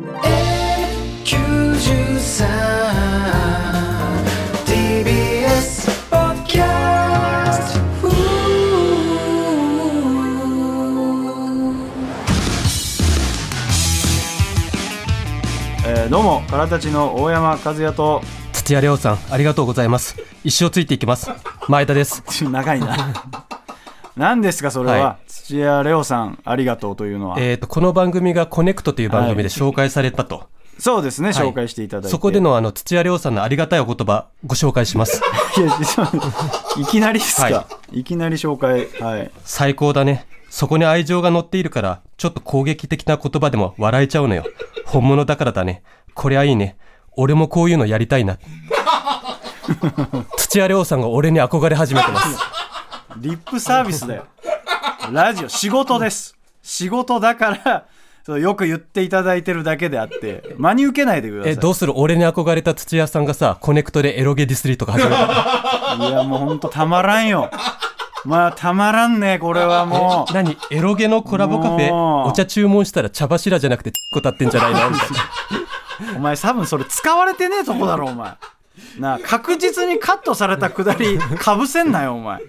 えー、どうも、からたちの大山和也と土屋亮さん、ありがとうございます。一生ついていきます。前田です。長いな。何ですか、それは。は土屋レオさん、ありがとうというのは。えっ、ー、と、この番組がコネクトという番組で紹介されたと。はい、そうですね、はい、紹介していただいて。そこでのあの、土屋レオさんのありがたいお言葉、ご紹介します。いいきなりですか、はい、いきなり紹介。はい。最高だね。そこに愛情が乗っているから、ちょっと攻撃的な言葉でも笑えちゃうのよ。本物だからだね。こりゃいいね。俺もこういうのやりたいな。土屋レオさんが俺に憧れ始めてます。リップサービスだよ。ラジオ、仕事です。仕事だから、そよく言っていただいてるだけであって、真に受けないでください。え、どうする俺に憧れた土屋さんがさ、コネクトでエロゲディスリーとか始めた。いや、もうほんとたまらんよ。まあ、たまらんね、これはもう。何エロゲのコラボカフェ、お茶注文したら茶柱じゃなくて、こたってんじゃないのいな。お前多分それ使われてねえとこだろ、お前。なあ、確実にカットされたくだり、かぶせんなよ、お前。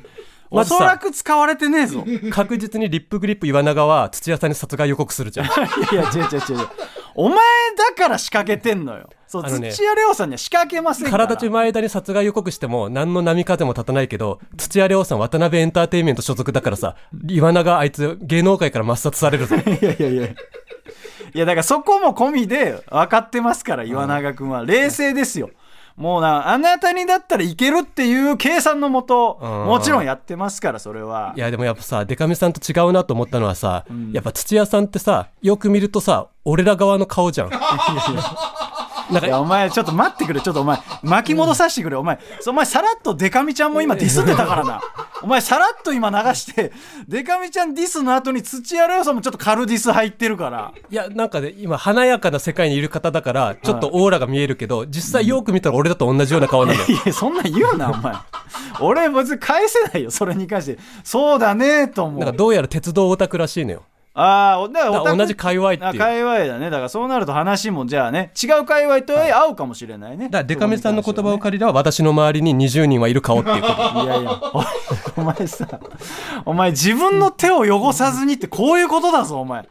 おそらく使われてねえぞ 確実にリップグリップ岩永は土屋さんに殺害予告するじゃん いや違う違う違うお前だから仕掛けてんのよそう、ね、土屋レオさんには仕掛けませんから体中前田に殺害予告しても何の波風も立たないけど土屋レオさん渡辺エンターテインメント所属だからさ岩永あいつ芸能界から抹殺されるぞ いやいやいやいやだからそこも込みで分かってますから岩永君は、冷静ですよもうな、あなたにだったらいけるっていう計算のもと、もちろんやってますから、それは。いや、でもやっぱさ、デカミさんと違うなと思ったのはさ、うん、やっぱ土屋さんってさ、よく見るとさ、俺ら側の顔じゃん。いやお前ちょっと待ってくれちょっとお前巻き戻させてくれお前お前さらっとデカミちゃんも今ディスってたからなお前さらっと今流してデカミちゃんディスの後に土屋良さんもちょっとカルディス入ってるからいやなんかね今華やかな世界にいる方だからちょっとオーラが見えるけど実際よく見たら俺だと同じような顔なのよいやそんなん言うなお前俺別に返せないよそれに関してそうだねと思うなんかどうやら鉄道オタクらしいのよああだ同じ界隈っていう界隈だねだからそうなると話もじゃあね違う界隈と合うかもしれないね、はい、だからデカメさんの言葉を借りれば私の周りに20人はいる顔っていうこと いやいや お前さお前自分の手を汚さずにってこういうことだぞお前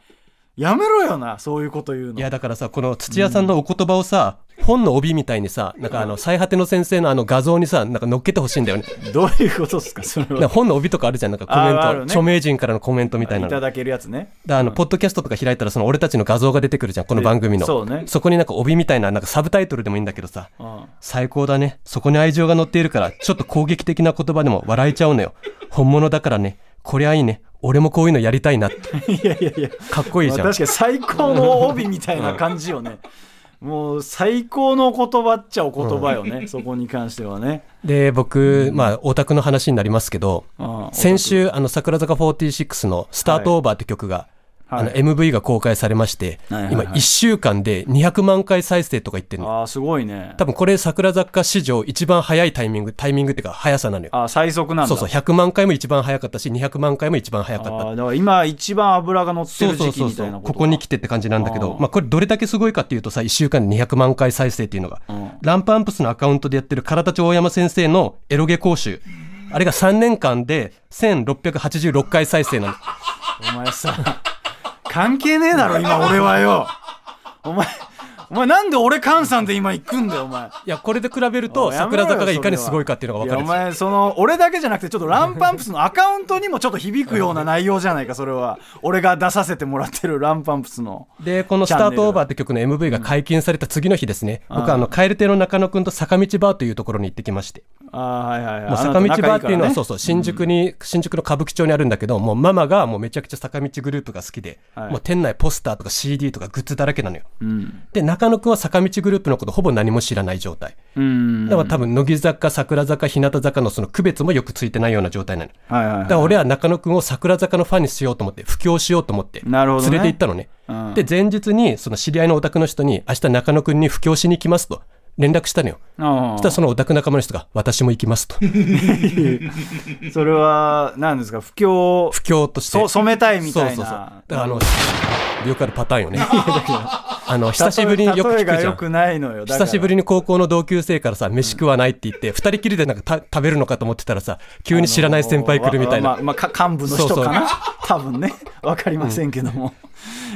やめろよなそういうこと言うのいやだからさこの土屋さんのお言葉をさ、本の帯みたいにさ、なんかあの、最果ての先生のあの画像にさ、なんか乗っけてほしいんだよね。どういうことですか、それは。本の帯とかあるじゃん、なんかコメント、ああね、著名人からのコメントみたいな。の。いただけるやつね。だあの、ポッドキャストとか開いたら、その俺たちの画像が出てくるじゃん、この番組の。そうね。そこになんか帯みたいな、なんかサブタイトルでもいいんだけどさ、ん、最高だね。そこに愛情が乗っているから、ちょっと攻撃的な言葉でも笑えちゃうのよ。本物だからね。こりゃいいね。俺もこういうのやりたいなって。いやいやいや。かっこいいじゃん。確かに最高の帯みたいな感じよね。うんもう最高の言葉っちゃお言葉よね、うん、そこに関してはね。で、僕、うん、まあ、オタクの話になりますけど、先週、あの、桜坂46のスタートオーバーって曲が、はいあの MV が公開されまして、今1週間で200万回再生とか言ってるのあすごいね多分これ桜坂史上一番早いタイミングタイミングっていうか速さなのよあ最速なんだそうそう100万回も一番早かったし200万回も一番早かっただから今一番脂が乗ってる時期みたいなここに来てって感じなんだけどまあ、これどれだけすごいかっていうとさ1週間で200万回再生っていうのが、うん、ランプアンプスのアカウントでやってる唐田町大山先生のエロゲ講習あれが3年間で1686回再生なのお前さ関係ねえだろ、今俺はよ。お前、お前なんで俺菅さんで今行くんだよお前いやこれで比べると桜坂がいかにすごいかっていうのが分かるお前その俺だけじゃなくてちょっとランパンプスのアカウントにもちょっと響くような内容じゃないかそれは俺が出させてもらってるランパンプスのでこの「スタートオーバー」って曲の MV が解禁された次の日ですね、うん、僕あの蛙亭の中野君と坂道バーというところに行ってきましてあはいはいはい、坂道バーっていうのはそうそう新宿に、新宿の歌舞伎町にあるんだけどもうママがもうめちゃくちゃ坂道グループが好きで、もう店内ポスターとか CD とかグッズだらけなのよ、で中中野くんは坂道グループのことほぼ何も知らない状態。だから多分、乃木坂、桜坂、日向坂のその区別もよくついてないような状態なの。はいはいはい、だから俺は中野くんを桜坂のファンにしようと思って、布教しようと思って、連れて行ったのね。ねうん、で、前日に、その知り合いのお宅の人に、明日中野くんに布教しに行きますと。連絡したのよ。そしたらそのオタク仲間の人が、私も行きますと。それは、何ですか、不況。不況として。染めたいみたいな。そうそうそう。だからあの、よくあるパターンよね あの久しぶりによく聞くじゃん久しぶりに高校の同級生からさ飯食わないって言って二、人きりでなんか食べるのかと思ってたらさ急に知らない先輩来るみたいな、まあ、まあ、幹部の人かな多分ね分かりませんけども、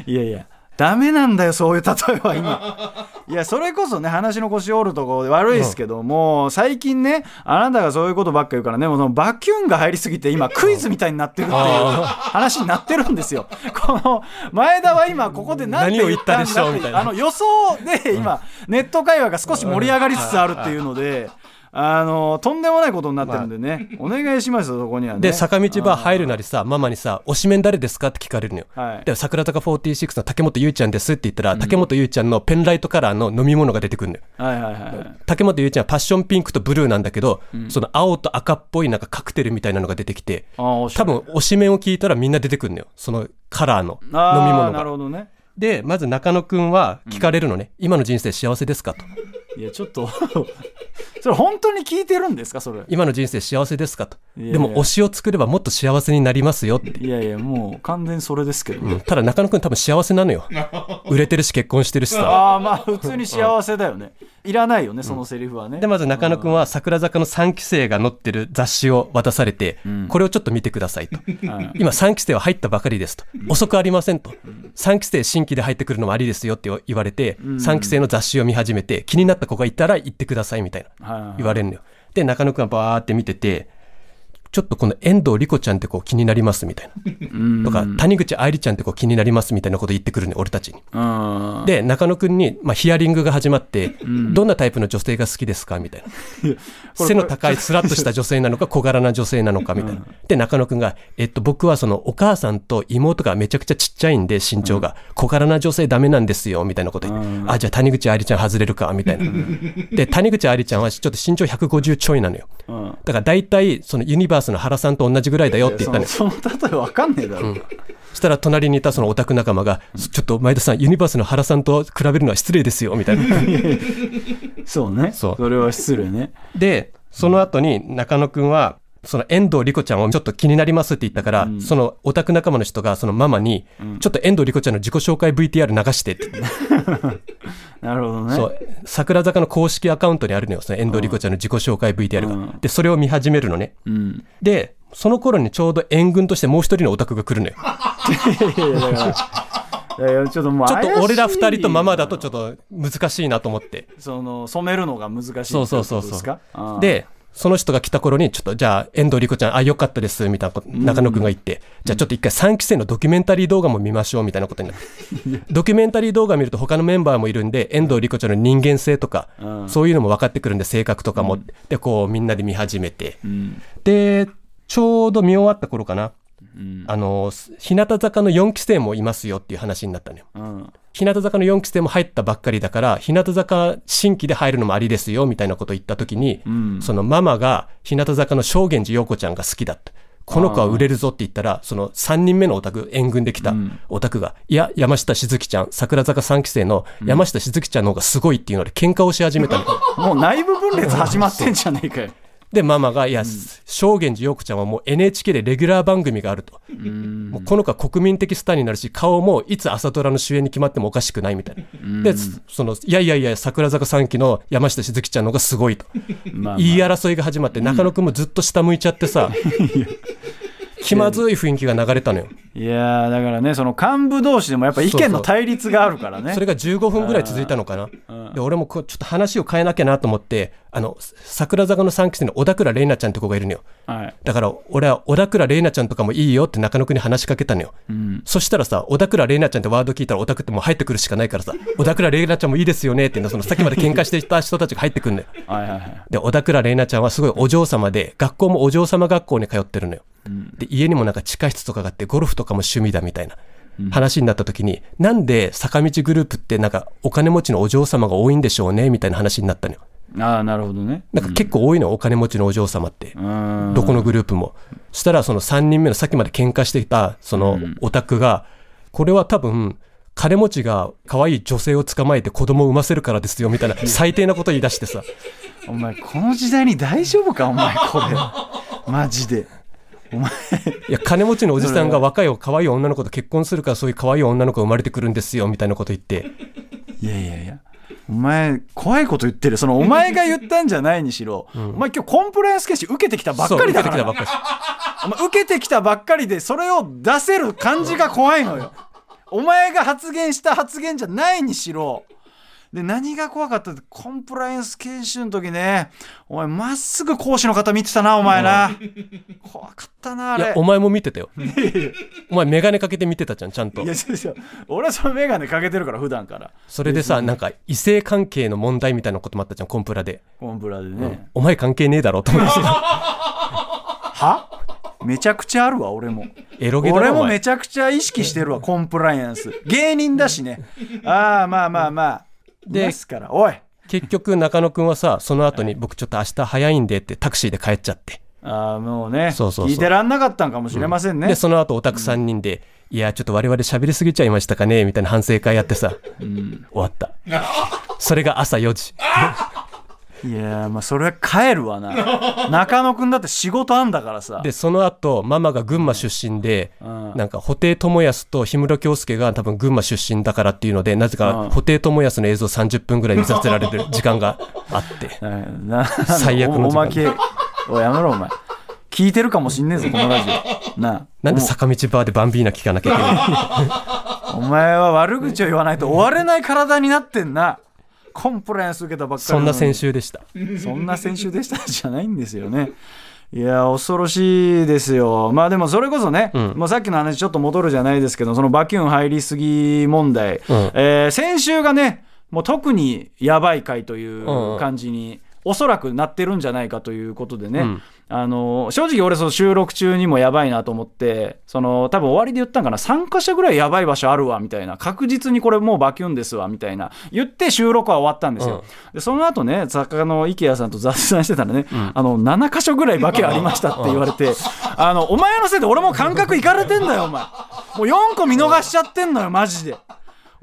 いやいやダメなんだよそういう例えは今いやそれこそね話の腰折るとこ悪いですけども、うん、最近ねあなたがそういうことばっか言うからねもうそのバキュンが入りすぎて今クイズみたいになってるっていう話になってるんですよこの前田は今ここで何を言ったんだってあの予想で今ネット会話が少し盛り上がりつつあるっていうので。あのとんでもないことになってるんでね、まあ、お願いしますよ、そこには、ね、で、坂道バー入るなりさ、ママにさ、推しメン誰ですかって聞かれるのよ。はい、で、桜坂46の竹本結衣ちゃんですって言ったら、うん、竹本結衣ちゃんのペンライトカラーの飲み物が出てくるのよ。はいはいはい、竹本結衣ちゃんはパッションピンクとブルーなんだけど、うん、その青と赤っぽいなんかカクテルみたいなのが出てきて、多分推しメンを聞いたらみんな出てくるのよ、そのカラーの飲み物が。なるほどね。で、まず中野くんは聞かれるのね、うん、今の人生幸せですかと。いや、ちょっとそれ本当に聞いてるんですかそれ今の人生幸せですかとでも推しを作ればもっと幸せになりますよっていやいやもう完全それですけど、うん、ただ中野君多分幸せなのよ売れてるし結婚してるしさああまあ普通に幸せだよねいらないよねそのセリフはね、うん、でまず中野君は桜坂の3期生が載ってる雑誌を渡されて、うん、これをちょっと見てくださいと、今3期生は入ったばかりですと遅くありませんと3期生新規で入ってくるのもありですよって言われて、3期生の雑誌を見始めて気になった子がいたら行ってくださいみたいな、言われるのよ。で、中野くんはバーって見てて、ちょっとこの遠藤理子ちゃんってこう気になりますみたいな。とか、谷口愛理ちゃんってこう気になりますみたいなこと言ってくるね、俺たちに。で、中野くんに、まあ、ヒアリングが始まって、どんなタイプの女性が好きですかみたいな。背の高いスラッとした女性なのか、小柄な女性なのかみたいな。で、中野くんが、えっと、僕はそのお母さんと妹がめちゃくちゃちっちゃいんで、身長が、小柄な女性ダメなんですよ、みたいなこと言って、あ、じゃあ谷口愛理ちゃん外れるか、みたいな。で、谷口愛理ちゃんはちょっと身長150ちょいなのよ。だから大体、そのユニバーースの原さんと同じぐらいだよって言ったんですその例えわかんねえだろ、うん、そしたら隣にいたそのオタク仲間が、うん、ちょっと前田さんユニバースの原さんと比べるのは失礼ですよみたいな そうねそれは失礼ねでその後に中野くんはその遠藤莉子ちゃんをちょっと気になりますって言ったから、うん、そのオタク仲間の人がそのママに、うん、ちょっと遠藤莉子ちゃんの自己紹介 VTR 流してって。なるほどね。そう。桜坂の公式アカウントにあるのよ、その遠藤莉子ちゃんの自己紹介 VTR が。うん、で、それを見始めるのね。で、その頃にちょうど援軍としてもう一人のオタクが来るのよ。いやいやいやちょっともうちょっと俺ら二人とママだとちょっと難しいなと思ってその染めるのが難しいそうそうそうそうでその人が来た頃に、ちょっとじゃあ、遠藤理子ちゃん、あ、よかったです、みたいな中野くんが言って、じゃあちょっと一回3期生のドキュメンタリー動画も見ましょう、みたいなことになって。ドキュメンタリー動画見ると他のメンバーもいるんで、遠藤理子ちゃんの人間性とか、そういうのも分かってくるんで、性格とかも、で、こう、みんなで見始めて。で、ちょうど見終わった頃かな。あの、日向坂の4期生もいますよっていう話になったのよ。日向坂の4期生も入ったばっかりだから日向坂新規で入るのもありですよみたいなことを言った時に、うん、そのママが日向坂の正源寺陽子ちゃんが好きだってこの子は売れるぞって言ったらその3人目のオタク援軍できたオタクが、うん、いや山下しずきちゃん桜坂3期生の山下しずきちゃんの方がすごいっていうので喧嘩をし始めたの、もう内部分裂始まってんじゃねえかよでママが「いや、正源寺陽子ちゃんはもう NHK でレギュラー番組があると」もうこの子は国民的スターになるし顔もいつ朝ドラの主演に決まってもおかしくないみたいなでそのいやいやいや桜坂3期の山下しずきちゃんの方がすごいと言い争いが始まって中野君もずっと下向いちゃってさ、気まずい雰囲気が流れたのよ。いやだからねその幹部同士でもやっぱ意見の対立があるからねそれが15分ぐらい続いたのかなで俺もこちょっと話を変えなきゃなと思ってあの桜坂の3期生の小田倉玲奈ちゃんって子がいるのよ、はい、だから俺は小田倉玲奈ちゃんとかもいいよって中野くんに話しかけたのよ、うん、そしたらさ小田倉玲奈ちゃんってワード聞いたらオタクってもう入ってくるしかないからさ 小田倉玲奈ちゃんもいいですよねってそのさっきまで喧嘩していた人たちが入ってくるのよはいはい、で小田倉玲奈ちゃんはすごいお嬢様で学校もお嬢様学校に通ってるのよ、うん、で家にもなんか地下室とかがあってゴルフととかも趣味だみたいな話になった時に、なんで坂道グループってなんかお金持ちのお嬢様が多いんでしょうねみたいな話になったのよ。ああ、なるほどね。なんか結構多いの、お金持ちのお嬢様って。どこのグループも。そしたら、その3人目のさっきまで喧嘩していた、そのオタクが、これは多分、金持ちが可愛い女性を捕まえて子供を産ませるからですよ、みたいな最低なこと言い出してさ。お前、この時代に大丈夫かお前、これ。マジで。お 前いや、金持ちのおじさんが若い可愛い女の子と結婚するから、そういう可愛い女の子が生まれてくるんですよ、みたいなこと言って。いやいやいや。お前、怖いこと言ってる。その、お前が言ったんじゃないにしろ、うん、お前今日コンプライアンスケー受けてきたばっかりだから。受けてきたばっかり。受けてきたばっかりで、それを出せる感じが怖いのよ。お前が発言した発言じゃないにしろ、で、何が怖かったって、コンプライアンス研修の時ね、お前、まっすぐ講師の方見てたな、お前な。怖かったな、あれ。いや、お前も見てたよ。お前、眼鏡かけて見てたじゃん、ちゃんと。いや、そうですよ。俺はその眼鏡かけてるから、普段から。それでさ、なんか、異性関係の問題みたいなこともあったじゃん、コンプラで。コンプラでね。うん、お前関係ねえだろ、と思って。はめちゃくちゃあるわ俺もエロゲ俺もめちゃくちゃ意識してるわコンプライアンス芸人だしね ああまあまあまあですからおい結局中野君はさその後に僕ちょっと明日早いんでってタクシーで帰っちゃってああもうねそうそうそう聞いてらんなかったんかもしれませんね、でその後オタク3人で、いやちょっと我々喋りすぎちゃいましたかねみたいな反省会やってさ、終わったそれが朝4時 いやまあそれは帰るわな 中野君だって仕事あんだからさでその後ママが群馬出身で、うん、なんか布袋寅泰と氷室京介が多分群馬出身だからっていうのでなぜか布袋寅泰の映像30分ぐらい見させられる時間があって 最悪の時間おまけおやめろお前聞いてるかもしんねえぞこのラジオな なんで坂道バーでバンビーナ聞かなきゃいけないお前は悪口を言わないと終われない体になってんな、うんコンプライアンス受けたばっかりそんな先週でしたそんな先週でしたじゃないんですよね いや恐ろしいですよ、まあでもそれこそね、うん、もうさっきの話、ちょっと戻るじゃないですけど、そのバキューン入りすぎ問題、うん、えー、先週がね、もう特にやばい回という感じに。うんうんおそらくなってるんじゃないかということでね、うん、あの正直俺その収録中にもやばいなと思ってその多分終わりで言ったんかな3か所ぐらいやばい場所あるわみたいな確実にこれもうバキュンですわみたいな言って収録は終わったんですよ、うん、でその後ね作家の池谷さんと雑談してたらね、うん、あの7箇所ぐらいバキありましたって言われて あのお前のせいで俺も感覚いかれてんだよお前もう4個見逃しちゃってんのよマジで。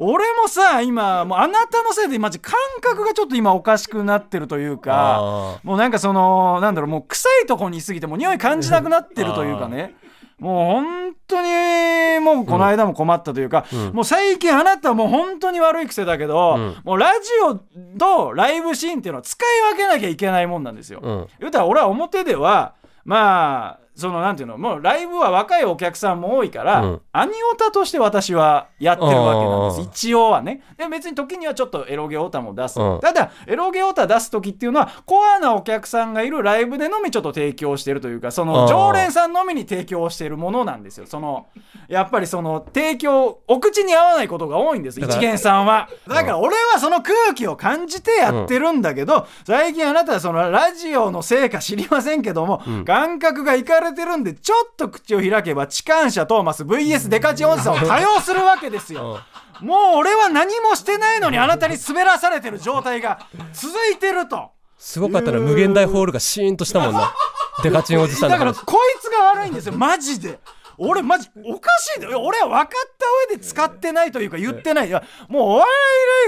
俺もさ今もうあなたのせいでマジ感覚がちょっと今おかしくなってるというかもうなんかそのなんだろうもう臭いとこにいすぎてもう匂い感じなくなってるというかねもう本当にもうこの間も困ったというか、うん、もう最近あなたはもう本当に悪い癖だけど、うん、もうラジオとライブシーンっていうのは使い分けなきゃいけないもんなんですよ。うん、言うたら俺は表ではまあそのなんていうのもうライブは若いお客さんも多いから、うん、アニオタとして私はやってるわけなんです一応はねで別に時にはちょっとエロゲオタも出す、うん、ただエロゲオタ出す時っていうのはコアなお客さんがいるライブでのみちょっと提供してるというかその常連さんのみに提供してるものなんですよそのやっぱりその提供お口に合わないことが多いんです一元さんはだから俺はその空気を感じてやってるんだけど、うん、最近あなたはそのラジオのせいか知りませんけども、感覚がいかれれてるんで、ちょっと口を開けば、痴漢者トーマス VS デカチンおじさんを多用するわけですよ。もう俺は何もしてないのにあなたに滑らされてる状態が続いてると。すごかったら無限大ホールがシーンとしたもんな。デカチンおじさんだからこいつが悪いんですよ、マジで。俺マジおかしい俺は分かった上で使ってないというか言ってないいやもうお笑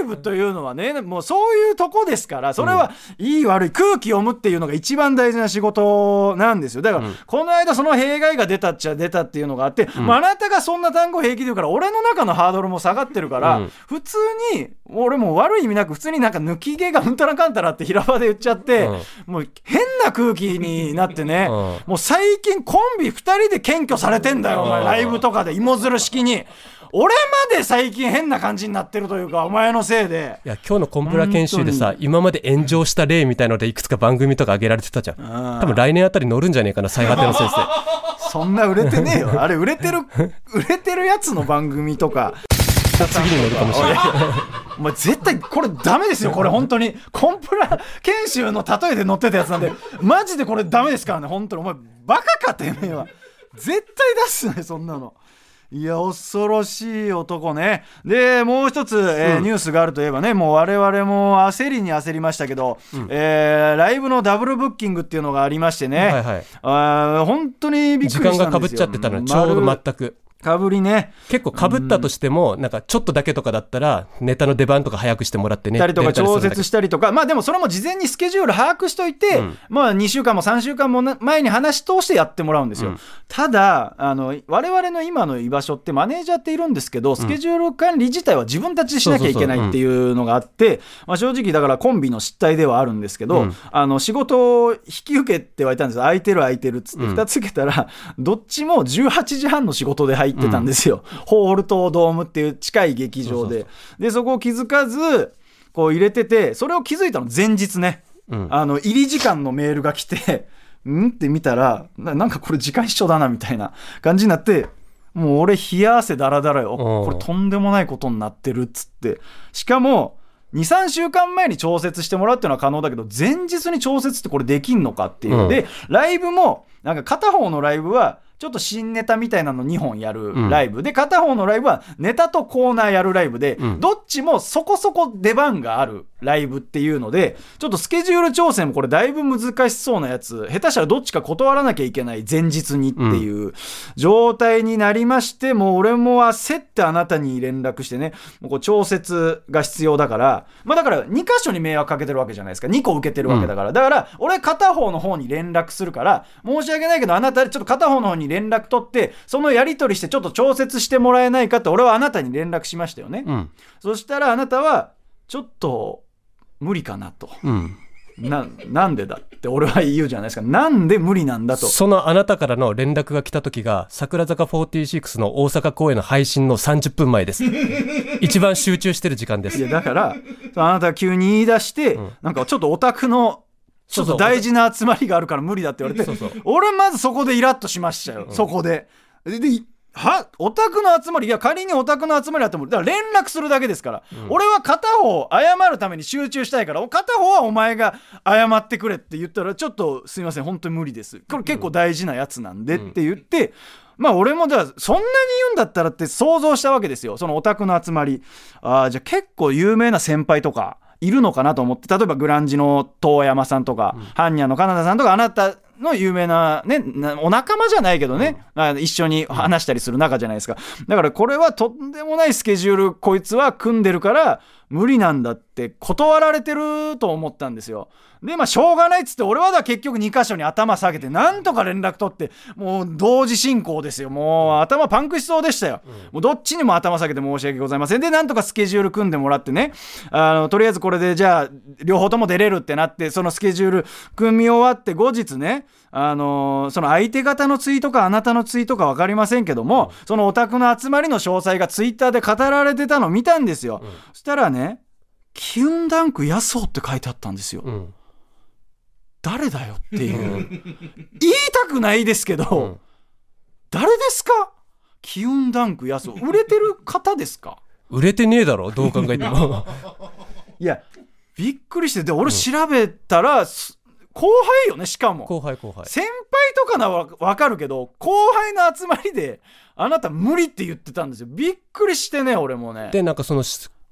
いライブというのはねもうそういうとこですからそれは、いい悪い空気読むっていうのが一番大事な仕事なんですよだから、この間その弊害が出たっちゃ出たっていうのがあって、うん、あ、なたがそんな単語平気で言うから俺の中のハードルも下がってるから、普通に俺も悪い意味なく普通になんか抜き毛がうんたらかんたらって平場で言っちゃって、もう変な空気になってね、もう最近コンビ2人で検挙されてんだよ、お前。ライブとかで芋づる式に。俺まで最近変な感じになってるというかお前のせいでいや今日のコンプラ研修でさ今まで炎上した例みたいのでいくつか番組とか上げられてたじゃん多分来年あたり乗るんじゃねえかな最果ての先生 そんな売れてねえよあれ売れてる 売れてるやつの番組とか次に乗るかもしれない お前絶対これダメですよこれ本当にコンプラ研修の例えで乗ってたやつなんでマジでこれダメですからね本当にお前バカかてめえは。絶対出すねそんなの。いや恐ろしい男ね。でもう一つ、えーうん、ニュースがあるといえばねもう我々も焦りに焦りましたけど、うん、えー、ライブのダブルブッキングっていうのがありましてね、はいはい、あ本当にびっくりしたんですよ時間がかぶっちゃってたのちょうど全く。かぶりね結構かぶったとしても、うん、なんかちょっとだけとかだったらネタの出番とか早くしてもらってねたりとか調節したりとかまあでもそれも事前にスケジュール把握しといて、うん、まあ2週間も3週間も前に話し通してやってもらうんですよ、うん、ただあの我々の今の居場所ってマネージャーっているんですけどスケジュール管理自体は自分たちでしなきゃいけないっていうのがあって、まあ、正直だからコンビの失態ではあるんですけど、あの仕事を引き受けてはいたんです空いてる空いてるっつって2つ受けたら、どっちも18時半の仕事で入って行ってたんですよ、うん、ホールとドームっていう近い劇場ででそこを気づかずこう入れててそれを気づいたの前日ね、うん、あの入り時間のメールが来て んって見たらなんかこれ時間一緒だなみたいな感じになってもう俺冷や汗だらだらよこれとんでもないことになってるっつってしかも23週間前に調節してもらうっていうのは可能だけど前日に調節ってこれできんのかっていう、うん、でライブもなんか片方のライブはちょっと新ネタみたいなの2本やるライブ、うん、で片方のライブはネタとコーナーやるライブで、うん、どっちもそこそこ出番があるライブっていうので、ちょっとスケジュール調整もこれだいぶ難しそうなやつ、下手したらどっちか断らなきゃいけない前日にっていう状態になりまして、もう俺も焦ってあなたに連絡してね、もうこう調節が必要だから、まあだから2箇所に迷惑かけてるわけじゃないですか。2個受けてるわけだから。だから俺片方の方に連絡するから、申し訳ないけどあなたちょっと片方の方に連絡取って、そのやり取りしてちょっと調節してもらえないかって俺はあなたに連絡しましたよね。うん、そしたらあなたは、ちょっと無理かなと。うんななんでだって俺は言うじゃないですかなんで無理なんだとそのあなたからの連絡が来た時が櫻坂46の大阪公演の配信の30分前です 一番集中してる時間ですいやだからあなた急に言い出して、うん、なんかちょっとオタクのちょっと大事な集まりがあるから無理だって言われて俺まずそこでイラッとしましたよ、うん、そこでではオタクの集まりいや仮にオタクの集まりだと思う。だから連絡するだけですから、うん、俺は片方謝るために集中したいから片方はお前が謝ってくれって言ったらちょっとすいません本当に無理ですこれ結構大事なやつなんでって言って、うんまあ俺もだそんなに言うんだったらって想像したわけですよそのオタクの集まりあじゃあ結構有名な先輩とかいるのかなと思って例えばグランジの遠山さんとか、うん、般若のカナダさんとかあなたの有名な、ね、お仲間じゃないけどね、うん、あの一緒に話したりする仲じゃないですか。だからこれはとんでもないスケジュール、こいつは組んでるから、無理なんだって断られてると思ったんですよ。で、まあ、しょうがないっつって、俺はだ結局2箇所に頭下げて、なんとか連絡取って、もう同時進行ですよ。もう頭パンクしそうでしたよ。もうどっちにも頭下げて申し訳ございません。で、なんとかスケジュール組んでもらってね、あの、とりあえずこれでじゃあ、両方とも出れるってなって、そのスケジュール組み終わって後日ね、あのー、その相手方のツイートかあなたのツイートか分かりませんけども、そのお宅の集まりの詳細がツイッターで語られてたのを見たんですよ。そしたらね、ね、キュンダンク野草って書いてあったんですよ。うん、誰だよっていう。言いたくないですけど、うん、誰ですかキュンダンク野草。売れてる方ですか売れてねえだろ、どう考えても。いや、びっくりして、で、俺調べたら、うん後輩よねしかも後輩後輩先輩とかなら分かるけど後輩の集まりであなた無理って言ってたんですよびっくりしてね俺もねでなんかその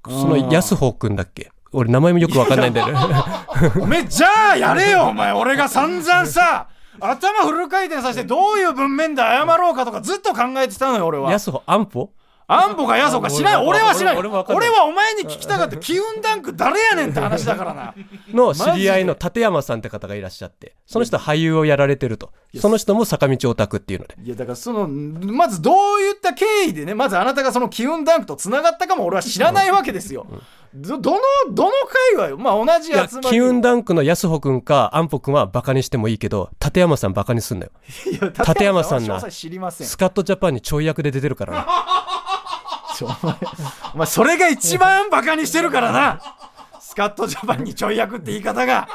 その安穂くんだっけ俺名前もよくわかんないんだよね。おめじゃあやれよお前俺が散々さ頭フル回転させてどういう文面で謝ろうかとかずっと考えてたのよ俺は。安穂安保アンボかやそかしない俺はしない俺はお前に聞きたかった機運ダンク誰やねんって話だからな の知り合いの立山さんって方がいらっしゃってその人俳優をやられてるとその人も坂道オタクっていうのでいやだからそのまずどういった経緯でねまずあなたがその機運ダンクとつながったかも俺は知らないわけですよ、どどのどの界隈まあ同じ集まり機運ダンクの安穂君か安保君はバカにしてもいいけど立山さんバカにすんなよ立山さんなスカットジャパンにちょい役で出てるからな しょお前お前それが一番バカにしてるからなスカットジャパンにちょい役って言い方が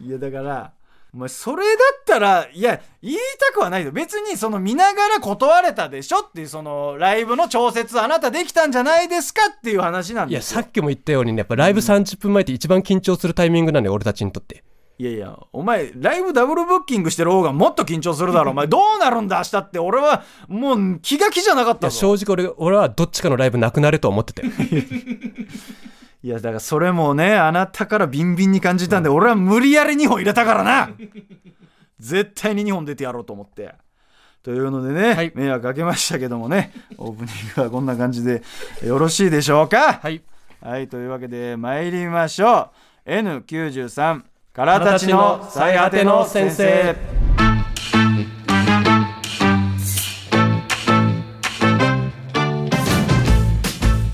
いやだからお前それだったらいや言いたくはないよ別にその見ながら断れたでしょっていうそのライブの調節あなたできたんじゃないですかっていう話なんですよいやさっきも言ったようにねやっぱライブ30分前って一番緊張するタイミングなんで俺たちにとって。いやいや、お前、ライブダブルブッキングしてる方がもっと緊張するだろ、お前、どうなるんだ、明日って、俺は、もう気が気じゃなかった正直俺、俺はどっちかのライブなくなると思ってて。いや、だからそれもね、あなたからビンビンに感じたんで、うん、俺は無理やり2本入れたからな絶対に2本出てやろうと思って。というのでね、はい、迷惑かけましたけどもね、オープニングはこんな感じでよろしいでしょうか。はい、はい、というわけで参りましょう。N93 ガラたちの最果ての先生は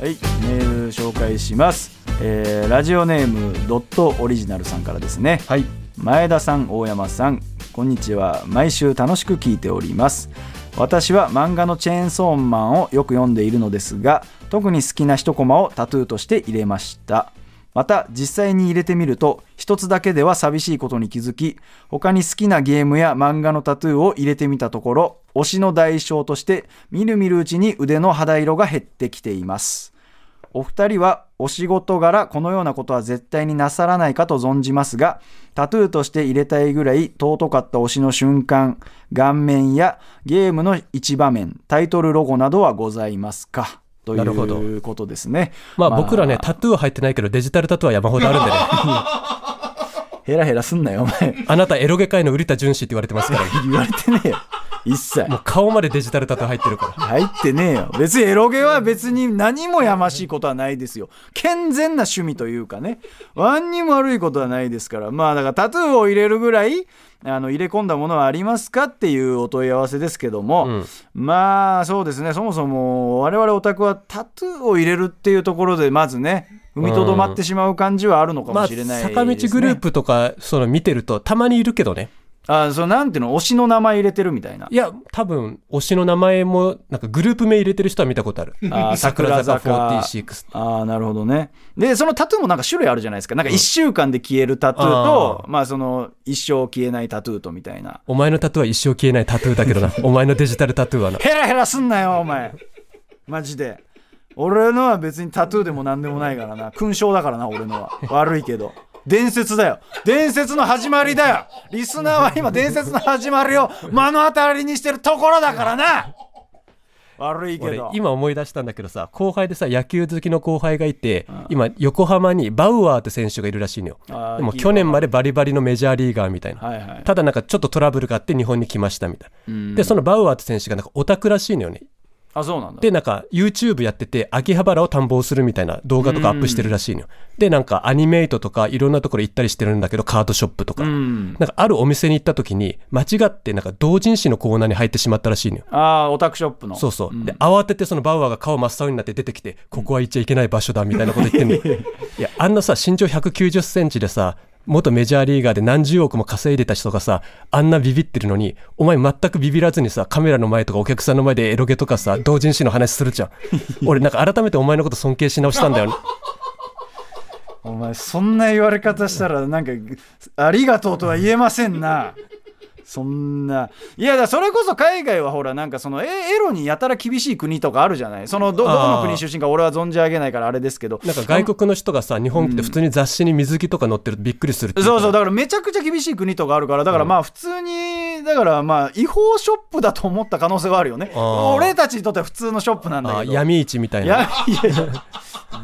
いメール紹介します、えー、ラジオネームドットオリジナルさんからですね、はい、前田さん大山さんこんにちは毎週楽しく聞いております私は漫画のチェーンソーマンをよく読んでいるのですが特に好きな一コマをタトゥーとして入れましたまた実際に入れてみると一つだけでは寂しいことに気づき他に好きなゲームや漫画のタトゥーを入れてみたところ推しの代償としてみるみるうちに腕の肌色が減ってきていますお二人はお仕事柄このようなことは絶対になさらないかと存じますがタトゥーとして入れたいぐらい尊かった推しの瞬間顔面やゲームの一場面タイトルロゴなどはございますかということですね。まあ、まあ、僕らね、タトゥー入ってないけど、デジタルタトゥーは山ほどあるんでね。ヘラヘラすんなよ、お前。あなた、エロゲ界の瓜田純子って言われてますから。言われてねえよ。一切。もう顔までデジタルタトゥー入ってるから。入ってねえよ。別にエロゲは別に何もやましいことはないですよ。健全な趣味というかね。ワンにも悪いことはないですから。まあ、だからタトゥーを入れるぐらい、あの入れ込んだものはありますかっていうお問い合わせですけども、うん、まあそうですねそもそも我々オタクはタトゥーを入れるっていうところでまずね踏みとどまってしまう感じはあるのかもしれない、ねうん、まあ、坂道グループとかその見てるとたまにいるけどねあそのなんていうの推しの名前入れてるみたいないや多分推しの名前もなんかグループ名入れてる人は見たことある あ桜坂46ああなるほどねでそのタトゥーもなんか種類あるじゃないですかなんか1週間で消えるタトゥーと、うん、まあその一生消えないタトゥーとみたいなお前のタトゥーは一生消えないタトゥーだけどな お前のデジタルタトゥーはなヘラヘラすんなよお前マジで俺のは別にタトゥーでも何でもないからな勲章だからな俺のは悪いけど伝説だよ伝説の始まりだよリスナーは今伝説の始まりを目の当たりにしてるところだからな悪いけど今思い出したんだけどさ後輩でさ野球好きの後輩がいて、うん、今横浜にバウアーって選手がいるらしいのよでも去年までバリバリのメジャーリーガーみたいな、はいはい、ただなんかちょっとトラブルがあって日本に来ましたみたいな、うん、でそのバウアーって選手がなんかオタクらしいのよねあそうなんだでなんか YouTube やってて秋葉原を探訪するみたいな動画とかアップしてるらしいのよでなんかアニメイトとかいろんなところ行ったりしてるんだけどカードショップとかなんかあるお店に行った時に間違ってなんか同人誌のコーナーに入ってしまったらしいのよああオタクショップのそうそう、で慌ててそのバウアーが顔真っ青になって出てきてここは行っちゃいけない場所だみたいなこと言ってんの いやあんなさ身長1 9 0ンチでさ元メジャーリーガーで何十億も稼いでた人がさ、あんなビビってるのに、お前全くビビらずにさ、カメラの前とかお客さんの前でエロゲとかさ、同人誌の話するじゃん。俺なんか改めてお前のこと尊敬し直したんだよね。お前そんな言われ方したらなんかありがとうとは言えませんなそんないやだそれこそ海外はほらなんかそのエロにやたら厳しい国とかあるじゃないそのどどの国出身か俺は存じ上げないからあれですけどなんか外国の人がさ日本って普通に雑誌に水着とか載ってるとびっくりする、そうそうだからめちゃくちゃ厳しい国とかあるからだからまあ普通にだからまあ違法ショップだと思った可能性はあるよね俺たちにとっては普通のショップなんだけど闇市みたいな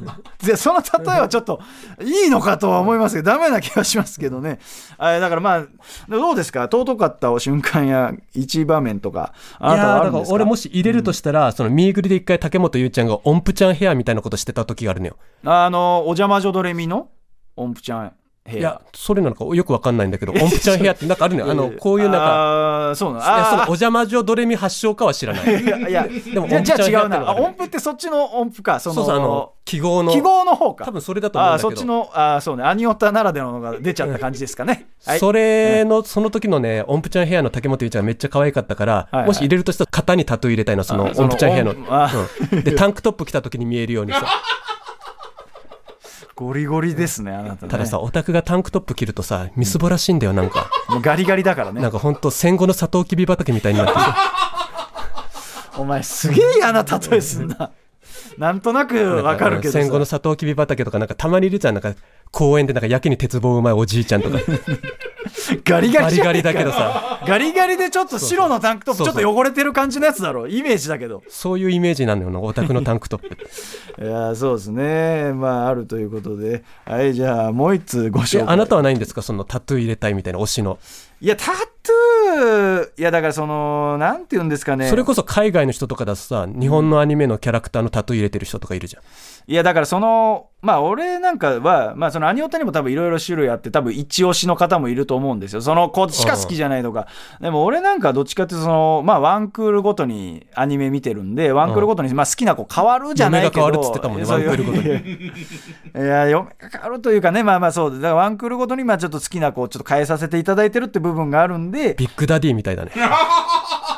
でその例えはちょっといいのかとは思いますけどダメな気はしますけどねだからまあどうですか尊かった瞬間や一場面とかあなたはあるんですか俺もし入れるとしたら、うん、その見送りで一回竹本優ちゃんが音符ちゃんヘアみたいなことしてた時があるのよあのお邪魔女ドレミの音符ちゃんいや、それなのかよくわかんないんだけど、音符ちゃん部屋ってなんかあるのよ。あの、こういうなんか、そうなのそう、お邪魔女ドレミ発祥かは知らない。いや、いやでもじゃあ違うな。音符ってそっちの音符か。そのそうそう、あの、記号の。記号の方か。多分それだと思うんだけど。あ、そっちの、あ、そうね。アニオタならではのが出ちゃった感じですかね。はい、それの、その時のね、音符ちゃん部屋の竹本ゆうちゃんめっちゃ可愛かったから、はいもし入れるとしたら型にタトゥー入れたいな、その音符ちゃん部屋の。で、タンクトップ着た時に見えるようにさ。ゴリゴリですね、あなた、ね、たださ、オタクがタンクトップ着るとさ、みすぼらしいんだよ、なんか。もうガリガリだからね。なんかほんと戦後のサトウキビ畑みたいになってる。お前すげえ嫌な例えすんな。なんとなくわかるけど戦後のサトウキビ畑とかなんかたまにいるじゃんなんか公園でなんかやけに鉄棒うまいおじいちゃんとか ガリガリガリだけどさ ガリガリでちょっと白のタンクトップちょっと汚れてる感じのやつだろイメージだけどそういうイメージなのよなオタクのタンクトップいやそうですねまああるということではいじゃあもう一通ご紹介あなたはないんですかそのタトゥー入れたいみたいな推しのいやタトゥいやだからその、なんて言うんですかね。それこそ海外の人とかだとさ、日本のアニメのキャラクターのタトゥー入れてる人とかいるじゃん。いやだからその、まあ俺なんかは、まあそのアニオタにも多分いろいろ種類あって、多分一押しの方もいると思うんですよ。その、こしか好きじゃないとか。でも俺なんかどっちかっていうとその、まあワンクールごとにアニメ見てるんで、ワンクールごとに、まあ好きな子変わるじゃないけど。嫁が変わるっつってたもんね、ワンクールごとに。いや、嫁が変わるというかね、まあまあそう、だからワンクールごとにまあちょっと好きな子をちょっと変えさせていただいてるって部分があるんで、グダディみたいだね。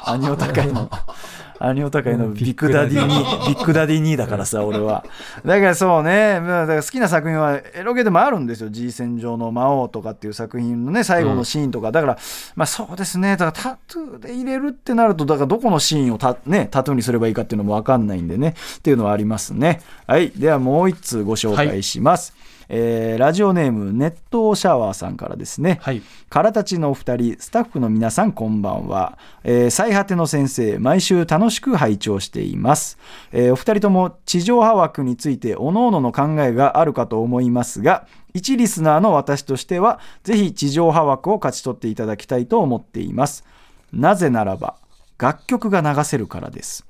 アニオタカイの。アニオタカイのビッグダディ2、ビッグダディ2だからさ、俺は。だからそうね、だから好きな作品はエロゲでもあるんですよ。G 戦場の魔王とかっていう作品のね、最後のシーンとか。だから、まあそうですね、だからタトゥーで入れるってなると、だからどこのシーンをタ,、ね、タトゥーにすればいいかっていうのもわかんないんでね、っていうのはありますね。はい。ではもう一通ご紹介します。はいえー、ラジオネーム熱湯シャワーさんからですね「からたちのお二人スタッフの皆さんこんばんは、えー、最果ての先生毎週楽しく拝聴しています」えー、お二人とも地上波枠についておのおのの考えがあるかと思いますが一リスナーの私としてはぜひ地上波枠を勝ち取っていただきたいと思っていますなぜならば楽曲が流せるからです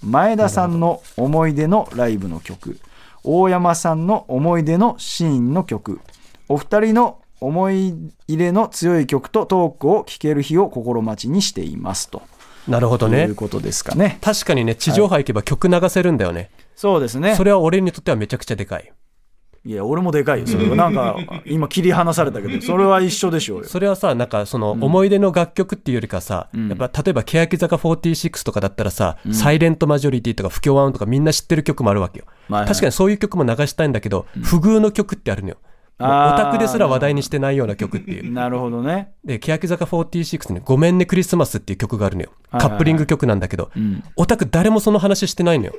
前田さんの思い出のライブの曲大山さんの思い出のシーンの曲お二人の思い入れの強い曲とトークを聴ける日を心待ちにしていますと。なるほどね。いうことですかね。確かにね、地上波行けば曲流せるんだよね。はい、そうですね。それは俺にとってはめちゃくちゃでかい。いや俺もでかいよそれはなんか 今切り離されたけどそれは一緒でしょうよそれはさなんかその思い出の楽曲っていうよりかさ、うん、やっぱ例えば欅坂46とかだったらさ、うん、サイレントマジョリティとか不協和音とかみんな知ってる曲もあるわけよ、はいはい、確かにそういう曲も流したいんだけど、うん、不遇の曲ってあるのよオタクですら話題にしてないような曲っていう。なるほどね。で、欅坂46に、ごめんねクリスマスっていう曲があるのよ。カップリング曲なんだけど、オタク誰もその話してないのよ。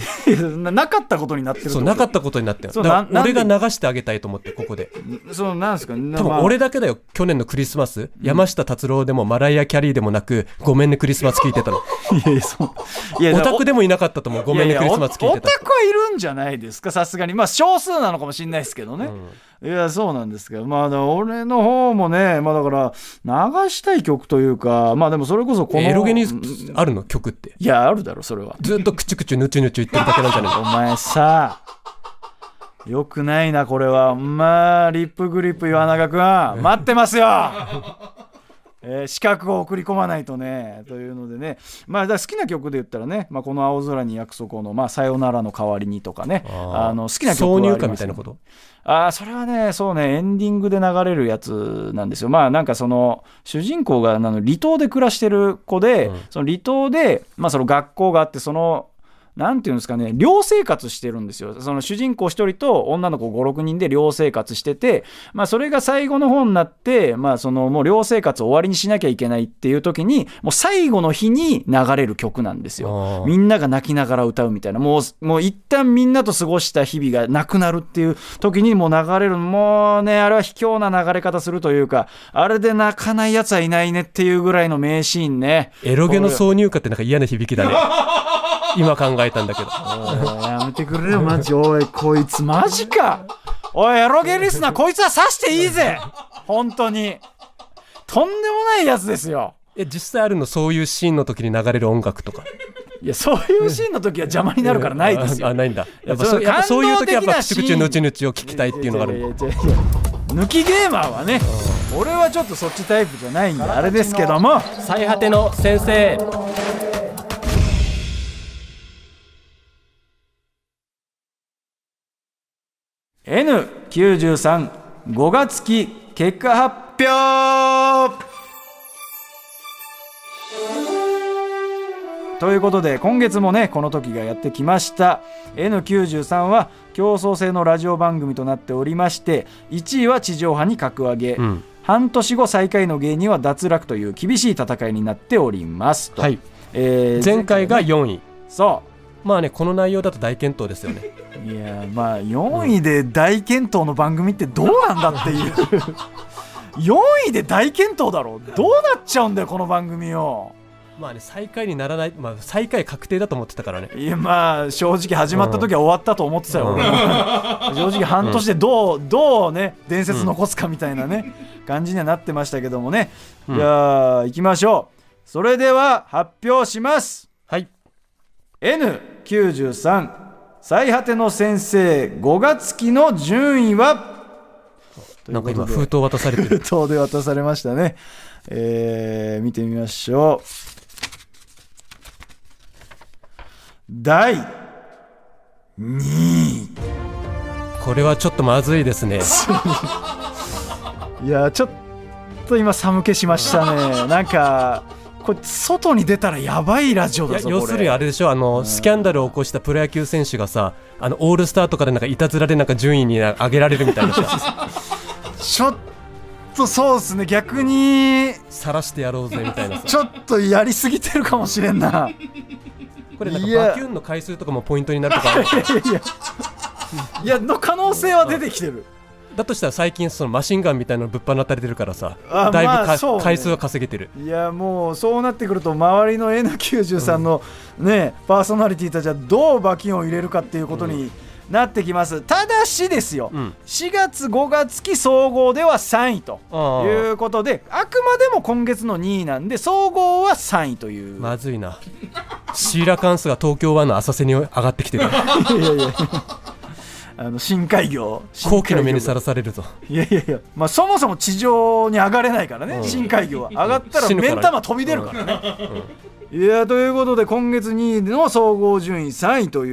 なかったことになってるそうなかったことになってる俺が流してあげたいと思ってここでそうなんですか多分俺だけだよ去年のクリスマス、うん、山下達郎でもマライア・キャリーでもなく「ごめんねクリスマス」聞いてたの いやいやそういや オタクでもいなかったと思う「ごめんねクリスマス」聞いてたオタクはいるんじゃないですかさすがにまあ少数なのかもしれないですけどね、うんいや、そうなんですけど、まあ、俺の方もね、まあだから、流したい曲というか、まあでもそれこそこの。エロゲにあるの曲って。いや、あるだろ、それは。ずっとくちゅくちゅぬちゅぬちゅ言ってるだけなんじゃないのお前さ、よくないな、これは。まあ、リップグリップ岩永くん、待ってますよ えー、資格を送り込まないとね、というのでね、まあ、だ好きな曲で言ったらね、まあ、この青空に約束の、まあ、さよならの代わりにとかね、あの好きな曲はあります、ね、挿入歌みたいなことああ、それはね、そうね、エンディングで流れるやつなんですよ。まあなんかその、主人公があの離島で暮らしてる子で、うん、その離島で、まあその学校があって、その何て言うんですかね、寮生活してるんですよ。その主人公1人と女の子5、6人で寮生活してて、まあそれが最後の方になって、まあそのもう寮生活終わりにしなきゃいけないっていう時に、もう最後の日に流れる曲なんですよ。みんなが泣きながら歌うみたいな、もう、もう一旦みんなと過ごした日々がなくなるっていう時にもう流れる、もうね、あれは卑怯な流れ方するというか、あれで泣かない奴はいないねっていうぐらいの名シーンね。エロゲの挿入歌ってなんか嫌な響きだね。今考えたんだけど。やめてくれよ、マジ。おい、こいつ、マジか。おい、エロゲリスナー、こいつは刺していいぜ。本当に。とんでもないやつですよ。え、実際あるの、そういうシーンの時に流れる音楽とか。いや、そういうシーンの時は邪魔になるからないですよ。あ、ないんだ。やっぱそそういう時はやっぱ、クチュクチュヌチヌチを聞きたいっていうのがある。抜きゲーマーはね、俺はちょっとそっちタイプじゃないんで、あれですけども。最果ての先生。N935 月期結果発表ということで今月もねこの時がやってきました N93 は競争性のラジオ番組となっておりまして1位は地上波に格上げ、うん、半年後最下位の芸人は脱落という厳しい戦いになっておりますと、はいえー、前回が4位そうまあねこの内容だと大健闘ですよね いやまあ4位で大健闘の番組ってどうなんだっていう4 位で大健闘だろどうなっちゃうんだよこの番組をまあね最下位にならない、まあ、最下位確定だと思ってたからねいやまあ正直始まった時は終わったと思ってたよ、うん、正直半年でどう、うん、どうね伝説残すかみたいなね、うん、感じにはなってましたけどもね、じゃあいきましょうそれでは発表しますはい N 93最果ての先生5月期の順位はなんか今封筒渡されてる 封筒で渡されましたね、えー、見てみましょう第2位これはちょっとまずいですね いやちょっと今寒気しましたねなんかこれ外に出たらやばいラジオだぞ要するにあれでしょあの、うん、スキャンダルを起こしたプロ野球選手がさあのオールスターとかでなんかいたずらでなんか順位に上げられるみたいな ちょっとそうですね逆に晒してやろうぜみたいなちょっとやりすぎてるかもしれんなこれなんかバキュンの回数とかもポイントになるとか いやいやいやの可能性は出てきてる、だとしたら最近そのマシンガンみたいなのぶっ放たれてるからさだいぶ、まあね、回数は稼げてるいやもうそうなってくると周りの N93 のね、うん、パーソナリティたちはどう馬金を入れるかっていうことに、なってきますただしですよ、うん、4月5月期総合では3位ということであくまでも今月の2位なんで総合は3位というまずいなシーラカンスが東京湾の浅瀬に上がってきてる いやいやあの深海魚後期の目にさらされるといやいやいや、まあ、そもそも地上に上がれないからね、うん、深海魚は上がったら目ん玉飛び出るからね、うんうん、いやということで今月2位の総合順位3位とい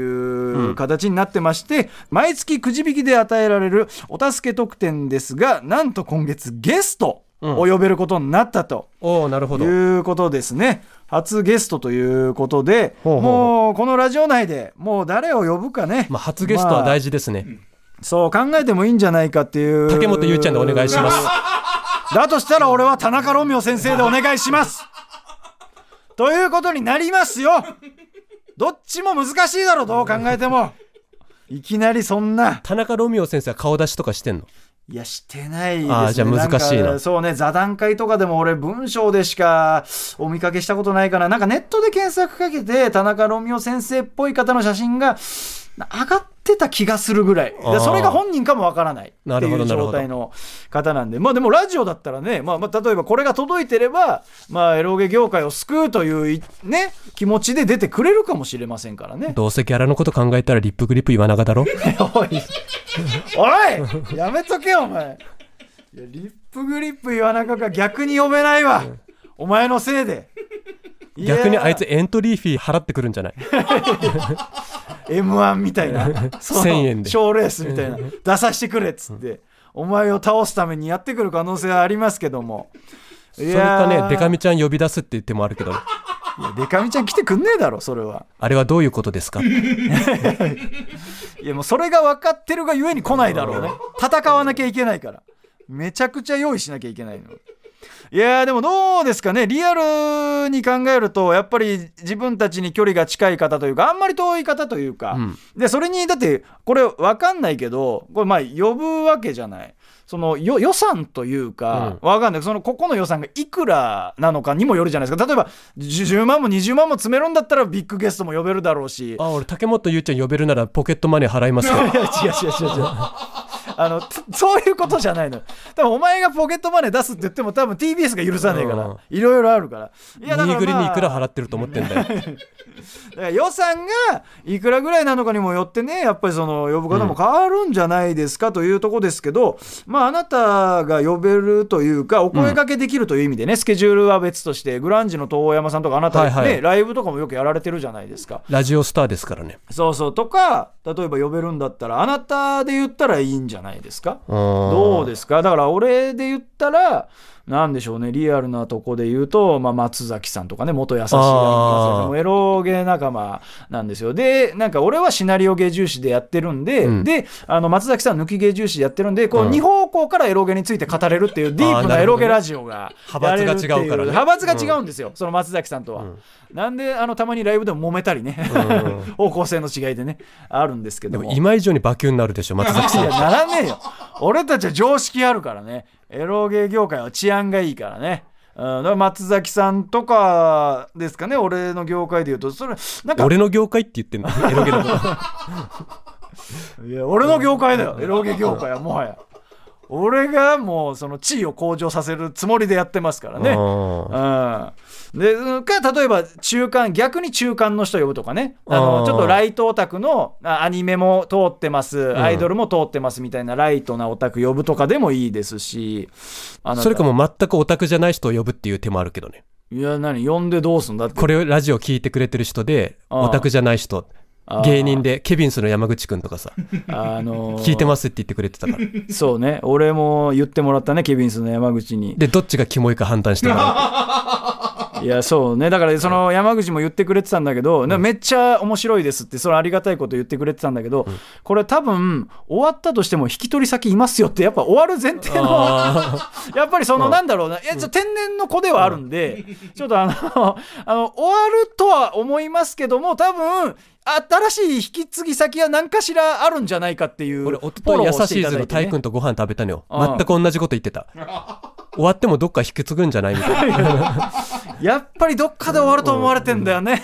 う形になってまして、毎月くじ引きで与えられるお助け特典ですがなんと今月ゲストを呼べることになったと、うん、なるほどいうことですね。初ゲストということでもうこのラジオ内でもう誰を呼ぶかね、まあ、初ゲストは大事ですね、まあ、そう考えてもいいんじゃないかっていう竹本ゆうちゃんでお願いします だとしたら俺は田中ロミオ先生でお願いしますということになりますよどっちも難しいだろどう考えてもいきなりそんな田中ロミオ先生は顔出しとかしてんのいや、してないですね。あじゃあ難しいなそうね、座談会とかでも俺、文章でしかお見かけしたことないから、なんかネットで検索かけて、田中ロミオ先生っぽい方の写真が上がってってた気がするぐらいそれが本人かもわからないっていう状態の方なんでまあでもラジオだったらね、まあ、まあ例えばこれが届いてれば、まあ、エロゲ業界を救うというね気持ちで出てくれるかもしれませんからねどうせギャラのこと考えたらリップグリップ岩永だろ おいおいやめとけお前いやリップグリップ岩永が逆に読めないわお前のせいで逆にあいつエントリーフィー払ってくるんじゃない m 1みたいな1000 円で賞レースみたいな出させてくれっつって、お前を倒すためにやってくる可能性はありますけどもそれかねデカミちゃん呼び出すって言ってもあるけどいやデカミちゃん来てくんねえだろそれはあれはどういうことですか いやもうそれが分かってるがゆえに来ないだろうね戦わなきゃいけないからめちゃくちゃ用意しなきゃいけないの。いやでもどうですかねリアルに考えるとやっぱり自分たちに距離が近い方というかあんまり遠い方というか、うん、でそれにだってこれ分かんないけどこれまあ呼ぶわけじゃない。その予算というか、わ、かんないそのここの予算がいくらなのかにもよるじゃないですか例えば10万も20万も詰めるんだったらビッグゲストも呼べるだろうしあ俺竹本ゆうちゃん呼べるならポケットマネー払いますか いや違う違う違う違うあの そういうことじゃないの多分お前がポケットマネー出すって言っても多分 TBS が許さないからいろいろあるからいやだから、まあ、くら払ってると思ってんだ だから予算がいくらぐらいなのかにもよってねやっぱりその呼ぶ方も変わるんじゃないですかというとこですけど、うん、まああなたが呼べるというかお声かけできるという意味でね、うん、スケジュールは別としてグランジの遠山さんとかあなたね、はいはい、ライブとかもよくやられてるじゃないですかラジオスターですからねそうそうとか例えば呼べるんだったらあなたで言ったらいいんじゃないないですかどうですかだから俺で言ったらなんでしょうね、リアルなとこで言うと、まあ、松崎さんとかね、元優しいエロゲ仲間なんですよ。で、なんか俺はシナリオ芸重視でやってるんで、うん、で、あの松崎さん抜き芸重視でやってるんで、こう、二2方向からエロゲについて語れるっていうディープなエロゲラジオがね、派閥が違うから、ね、派閥が違うんですよ、うん、その松崎さんとは。なんで、あの、たまにライブでも揉めたりね、方向性の違いでね、あるんですけども。も今以上にバキュンになるでしょ、松崎さん。いや、ならねえよ。俺たちは常識あるからね。エロゲー業界は治安がいいからね。うん、だから松崎さんとかですかね、俺の業界で言うと、それ、なんか。俺の業界って言ってんのエロゲの。いや、俺の業界だよ、エロゲ業界は、もはや。俺がもうその地位を向上させるつもりでやってますからね。うん、でか例えば中間逆に中間の人呼ぶとかねあのちょっとライトオタクのアニメも通ってますアイドルも通ってますみたいなライトなオタク呼ぶとかでもいいですし、うん、それかも全くオタクじゃない人を呼ぶっていう手もあるけどね。いや何呼んでどうすんだってこれラジオ聞いてくれてる人でオタクじゃない人芸人でケビンスの山口君とかさ「あのー、聞いてます」って言ってくれてたからそうね俺も言ってもらったねケビンスの山口にでどっちがキモいか判断してもらっ いやそうねだからその山口も言ってくれてたんだけど、めっちゃ面白いですってそのありがたいこと言ってくれてたんだけど、これ多分終わったとしても引き取り先いますよってやっぱ終わる前提の やっぱりそのなんだろうな、いや天然の子ではあるんで、ちょっとあのあの終わるとは思いますけども多分新しい引き継ぎ先は何かしらあるんじゃないかっていう俺おととい優しいずのタイ君とご飯食べたのよ全く同じこと言ってた 終わってもどっか引き継ぐんじゃないみたいな やっぱりどっかで終わると思われてんだよね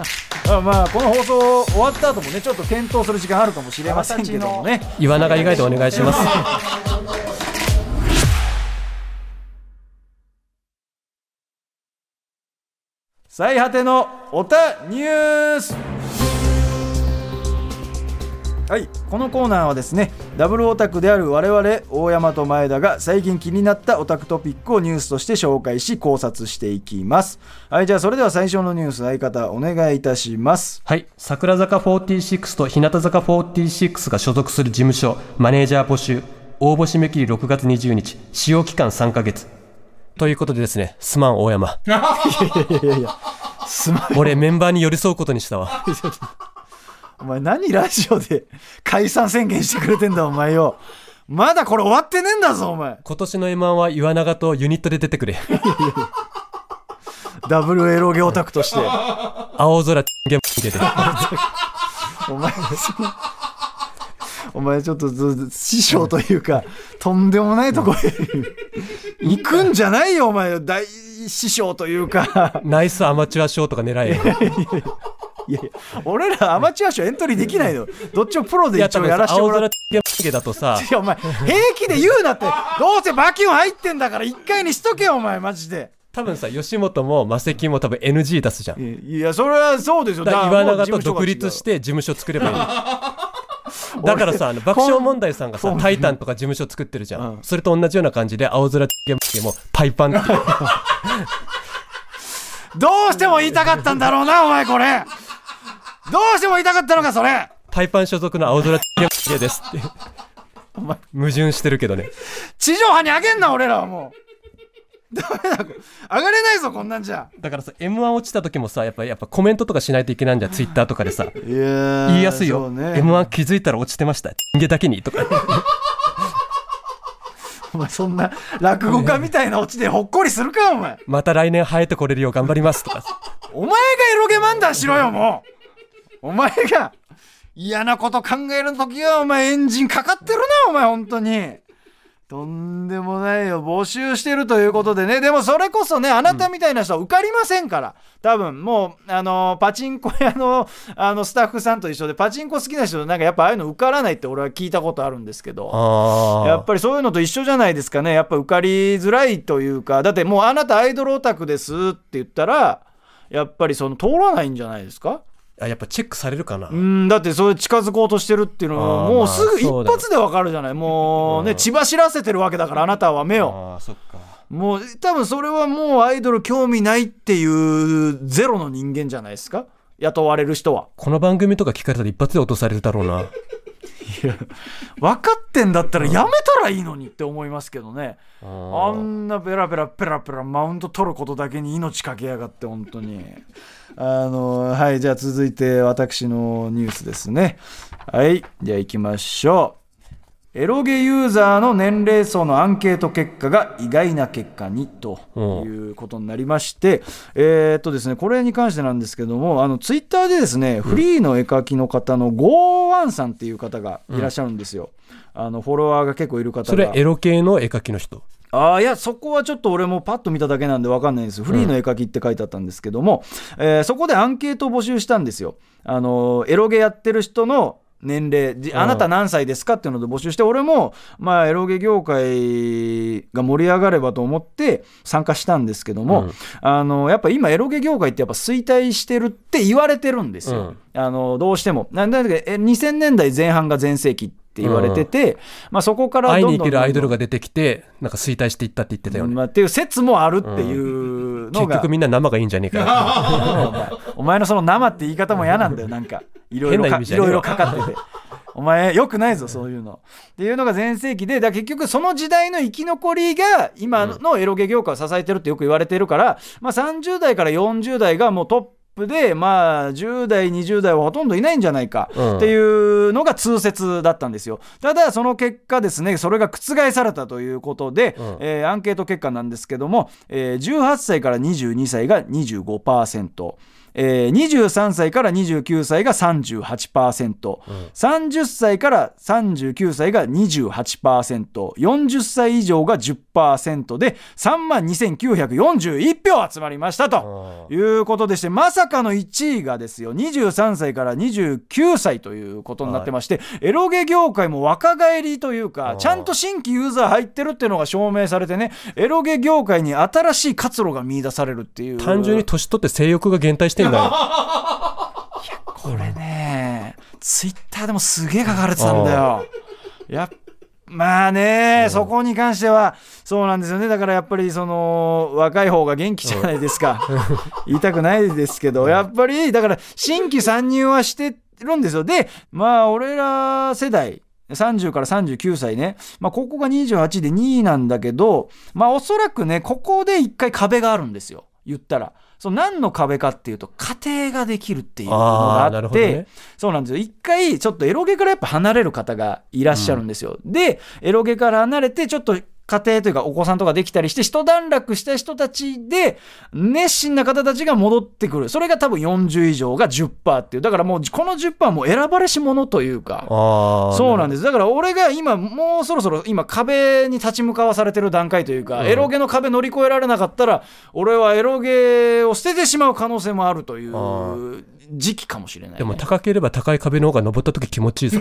まあこの放送終わった後もねちょっと検討する時間あるかもしれませんけどもね岩永以外でお願いします 最果てのおたニュースはいこのコーナーはですねダブルオタクである我々大山と前田が最近気になったオタクトピックをニュースとして紹介し考察していきますはいじゃあそれでは最初のニュース相方お願いいたしますはい桜坂46と日向坂46が所属する事務所マネージャー募集応募締め切り6月20日使用期間3ヶ月ということでですねすまん大山 いやいやいやいやすまん俺メンバーに寄り添うことにしたわ お前何ラジオで 解散宣言してくれてんだ、お前よ。まだこれ終わってねえんだぞ、お前。今年の M1 は岩永とユニットで出てくれ。ダブルエロゲオタクとして。青空、ゲーム出お前、その、お前ちょっと師匠というか、とんでもないとこへ行くんじゃないよ、お前。大師匠というかナイスアマチュア賞とか狙え いやいや俺らアマチュア賞エントリーできないの どっちもプロで一応やらせてもらってだとさいやお前平気で言うなってどうせ馬券入ってんだから1回にしとけお前マジで多分さ吉本もマセキも多分 NG 出すじゃんいやそれはそうですよだから岩永と独立して事務所作ればいい だからさ、あの爆笑問題さんがさ、タイタンとか事務所作ってるじゃん。うん、それと同じような感じで、青空ゲーもパイパンって。どうしても言いたかったんだろうな、お前これ。どうしても言いたかったのか、それパイパン所属の青空家ですって。お前、矛盾してるけどね。地上波にあげんな、俺らはもう。ダメだ、上がれないぞ、こんなんじゃ。だからさ、M1 落ちた時もさ、やっぱ、やっぱコメントとかしないといけないんじゃツイッターとかでさ。いや言いやすいよ。ね、M1 気づいたら落ちてました。人間だけに、とか。お前そんな落語家みたいな落ちでほっこりするかお前また来年生えてこれるよう頑張りますとかお前がエロゲ漫談しろよもうお前が嫌なこと考える時はお前エンジンかかってるなお前本当にとんでもないよ募集してるということでねでもそれこそねあなたみたいな人は受かりませんから、多分もうあのパチンコ屋のあのスタッフさんと一緒でパチンコ好きな人なんかやっぱああいうの受からないって俺は聞いたことあるんですけどやっぱりそういうのと一緒じゃないですかねやっぱ受かりづらいというかだってもうあなたアイドルオタクですって言ったらやっぱりその通らないんじゃないですかあやっぱチェックされるかなうんだってそれ近づこうとしてるっていうのはもうすぐ一発でわかるじゃないもうね血走らせてるわけだからあなたは目をあそっかもう多分それはもうアイドル興味ないっていうゼロの人間じゃないですか雇われる人はこの番組とか聞かれたら一発で落とされるだろうないや分かってんだったらやめたらいいのにって思いますけどね、あんなベラベラペラペラマウント取ることだけに命かけやがって本当にあのはいじゃあ続いて私のニュースですねはいじゃあ行きましょうエロゲユーザーの年齢層のアンケート結果が意外な結果にということになりまして、えっとですね、これに関してなんですけども、あのツイッターでですね、フリーの絵描きの方のゴーワンさんっていう方がいらっしゃるんですよ。あのフォロワーが結構いる方が。それエロ系の絵描きの人あいや、そこはちょっと俺もパッと見ただけなんで分かんないです。フリーの絵描きって書いてあったんですけども、うん、えー、そこでアンケートを募集したんですよ。あの、エロゲやってる人の年齢あなた何歳ですかっていうので募集して俺もまあエロゲ業界が盛り上がればと思って参加したんですけども、うん、あのやっぱ今エロゲ業界ってやっぱ衰退してるって言われてるんですよ、うん、あのどうしてもなんだけ2000年代前半が全盛期って言われてて、うん、まあ、そこから会いに行けるアイドルが出てきてなんか衰退していったって言ってたよね、まあ、っていう説もあるっていうのが、結局みんな生がいいんじゃねえか お前のその生って言い方も嫌なんだよなんかいろいろいろいろかかってて。お前よくないぞそういうの。っていうのが全盛期でだ結局その時代の生き残りが今のエロゲ業界を支えてるってよく言われてるから、まあ、30代から40代がもうトップ。でまあ10代20代はほとんどいないんじゃないかっていうのが通説だったんですよただその結果ですねそれが覆されたということで、うん、えー、アンケート結果なんですけども、えー、18歳から22歳が25%。えー、23歳から29歳が 38%30、うん、30歳から39歳が 28%40 歳以上が10%で3万2941票集まりましたということでしてまさかの1位がですよ23歳から29歳ということになってまして、はい、エロゲ業界も若返りというかちゃんと新規ユーザー入ってるっていうのが証明されてねエロゲ業界に新しい活路が見出されるっていう単純に年取って性欲が減退してってんだよ。いや、これね、ツイッターでもすげえ書かれてたんだよ。やまあね、うん、そこに関しては、そうなんですよね、だからやっぱりその若い方が元気じゃないですか、言いたくないですけど、やっぱりだから、新規参入はしてるんですよ、で、まあ、俺ら世代、30から39歳ね、まあ、ここが28で2位なんだけど、まあ、おそらくね、ここで1回壁があるんですよ、言ったら。その何の壁かっていうと家庭ができるっていうのがあって、ね、そうなんですよ一回ちょっとエロゲからやっぱ離れる方がいらっしゃるんですよ、うん、でエロゲから離れてちょっと家庭というかお子さんとかできたりして、一段落した人たちで、熱心な方たちが戻ってくる。それが多分40以上が10%っていう。だからもう、この10%はもう選ばれし者というか、そうなんです。だから俺が今、もうそろそろ今壁に立ち向かわされてる段階というか、うん、エロゲの壁乗り越えられなかったら、俺はエロゲを捨ててしまう可能性もあるという時期かもしれない、ね、でも高ければ高い壁の方が登った時気持ちいいぞ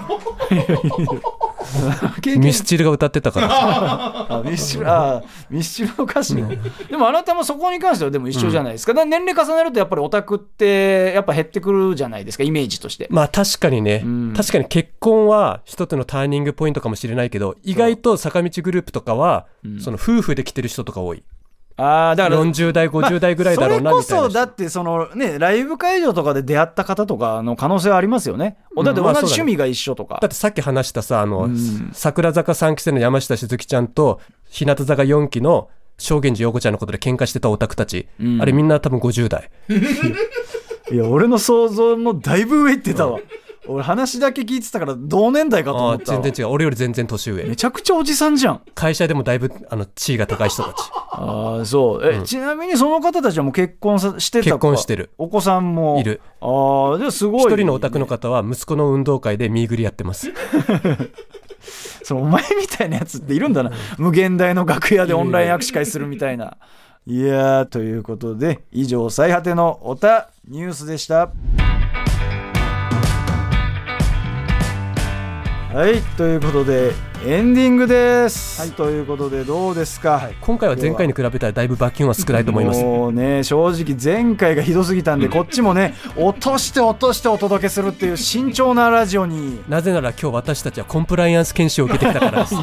ミスチルが歌ってたから ミスチルあミスチルの歌詞、うでもあなたもそこに関してはでも一緒じゃないですか,、うん、年齢重ねるとやっぱりオタクってやっぱ減ってくるじゃないですかイメージとしてまあ確かにね、うん、確かに結婚は一つのターニングポイントかもしれないけど意外と坂道グループとかは、その夫婦で来てる人とか多いあだから40代50代ぐらいだろうな、まあ、それこそだってそのねライブ会場とかで出会った方とかの可能性はありますよね、だって同じ趣味が一緒とか、だね、だってさっき話したさあの、うん、桜坂3期生の山下しずきちゃんと日向坂4期の正源寺陽子ちゃんのことで喧嘩してたオタクたち、うん、あれみんな多分50代 いや俺の想像のだいぶ上ってたわ、俺話だけ聞いてたから同年代かと思あった全然違う俺より全然年上めちゃくちゃおじさんじゃん会社でもだいぶあの地位が高い人たちああそうえ、ちなみにその方たちはもう結婚さしてた結婚してるお子さんもいるああじゃあすごい一人のお宅の方は息子の運動会で見ぐりやってます そお前みたいなやつっているんだな無限大の楽屋でオンライン握手会するみたいないやーということで以上「最果てのおたニュース」でした。はいということでエンディングです、はい、ということでどうですか、はい、今回は前回に比べたらだいぶ罰金は少ないと思いますもうね正直前回がひどすぎたんで、うん、こっちもね 落として落としてお届けするっていう慎重なラジオになぜなら今日私たちはコンプライアンス研修を受けてきたからです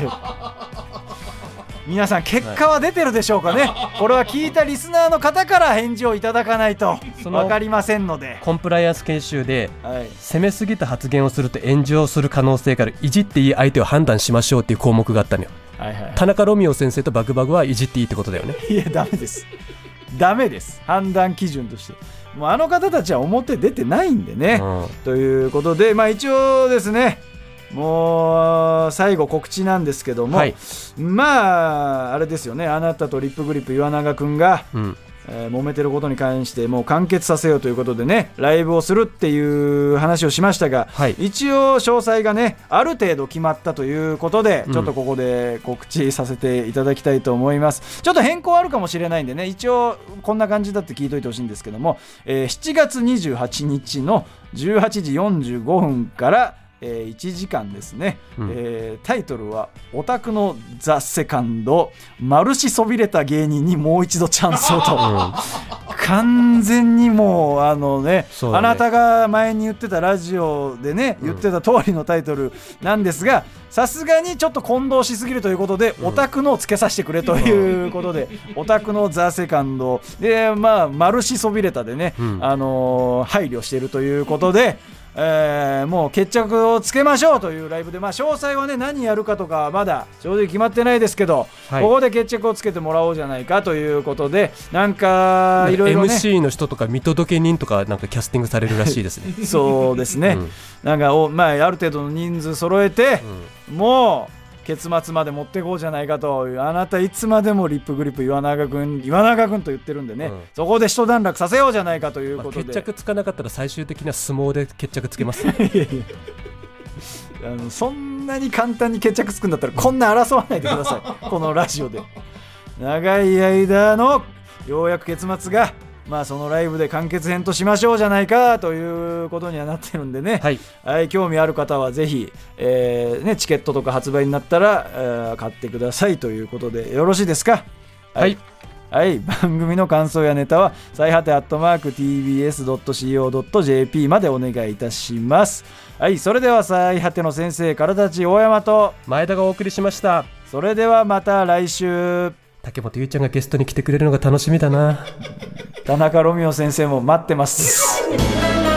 皆さん結果は出てるでしょうかね、はい、これは聞いたリスナーの方から返事をいただかないと分かりませんのでコンプライアンス研修で、はい、攻めすぎた発言をすると炎上する可能性からいじっていい相手を判断しましょうっていう項目があったのよ、はいはい、田中ロミオ先生とバグバグはいじっていいってことだよねいやダメですダメです判断基準としてもうあの方たちは表出てないんでね、うん、ということでまあ一応ですねもう最後、告知なんですけども、はい、まあ、あれですよね、あなたとリップグリップ岩永君が、うん、えー、揉めてることに関して、もう完結させようということでね、ライブをするっていう話をしましたが、はい、一応、詳細がね、ある程度決まったということで、ちょっとここで告知させていただきたいと思います。ちょっと変更あるかもしれないんでね、一応、こんな感じだって聞いといてほしいんですけども、えー、7月28日の18時45分から、えー、1時間ですね、うん、えー、タイトルは「オタクのザ・セカンドマルシそびれた芸人にもう一度チャンスをと」うん、完全にもうあのね、ね、あなたが前に言ってたラジオでね言ってた通りのタイトルなんですがさすがにちょっと混同しすぎるということで、オタクのをつけさせてくれということで、オタクのザ・セカンドでまあマルシそびれたでね、うん、あのー、配慮しているということで。えー、もう決着をつけましょうというライブで、まあ、詳細は、ね、何やるかとかまだ正直決まってないですけど、はい、ここで決着をつけてもらおうじゃないかということでなんかいろいろ、MC の人とか見届け人とかなんかキャスティングされるらしいですねそうですね、うん、なんかお、まあ、ある程度の人数揃えて、うん、もう結末まで持ってこうじゃないかとあなたいつまでもリップグリップ岩永君岩永君と言ってるんでね、うん、そこで一段落させようじゃないかということで、まあ、決着つかなかったら最終的な相撲で決着つけます あのそんなに簡単に決着つくんだったらこんな争わないでくださいこのラジオで長い間のようやく結末がまあ、そのライブで完結編としましょうじゃないかということにはなってるんでね、はい、はい、興味ある方はぜひ、えー、ね、チケットとか発売になったら、えー、買ってくださいということでよろしいですか。はい、はい、はい、番組の感想やネタは最果てアットマーク TBS.CO.jp までお願いいたしますはいそれでは最果ての先生からたち大山と前田がお送りしましたそれではまた来週竹本ゆちゃんがゲストに来てくれるのが楽しみだな田中ロミオ先生も待ってます